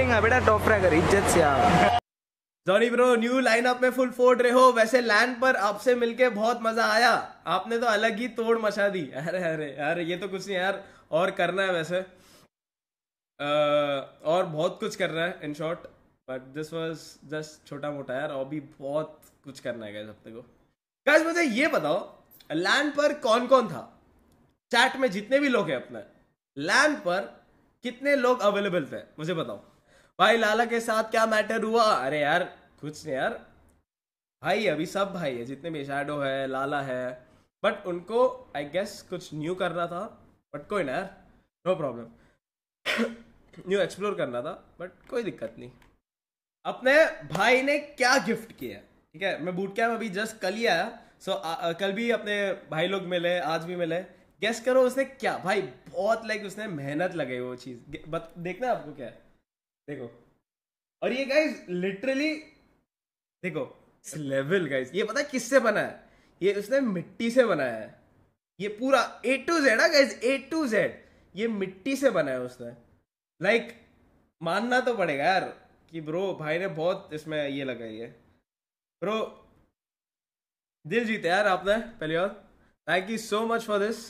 करेगा बेटा टॉप रैगर इज्जत से आप जॉनी ब्रो न्यू लाइनअप में फुल फोड़ रहे हो वैसे लैंड पर आपसे मिलके बहुत मजा आया आपने तो अलग ही तोड़ मचा दी अरे अरे यार ये तो कुछ नहीं यार और करना है वैसे आ, और बहुत कुछ करना है in short but this was just छोटा मोटा यार और भी बहुत कुछ करना है हफ्ते को गाइस मुझे ये बताओ लैंड पर कौन कौन था चैट में जितने भी लोग हैं अपना लैंड पर कितने लोग अवेलेबल थे मुझे बताओ भाई लाला के साथ क्या मैटर हुआ अरे यार कुछ नहीं यार भाई अभी सब भाई है जितने भी शैडो है लाला है बट उनको आई गेस कुछ न्यू करना था बट कोई ना यार नो प्रॉब्लम न्यू एक्सप्लोर करना था बट कोई दिक्कत नहीं अपने भाई ने क्या गिफ्ट किया ठीक है मैं बूट कैम अभी जस्ट कल ही आया सो आ, कल भी अपने भाई लोग मिले आज भी मिले गेस करो उसने क्या भाई बहुत लाइक उसने मेहनत लगाई वो चीज़ देखना आपको क्या है देखो और ये गाइस लिटरली देखो लेवल गाइस ये पता है किससे बना है ये उसने मिट्टी से बनाया है ये पूरा ए टू जेड है गाइस ए टू जेड ये मिट्टी से बना है उसने लाइक like, मानना तो पड़ेगा यार कि ब्रो भाई ने बहुत इसमें ये लगाई है ब्रो दिल जीते यार आपने पहली बार thank you so much for this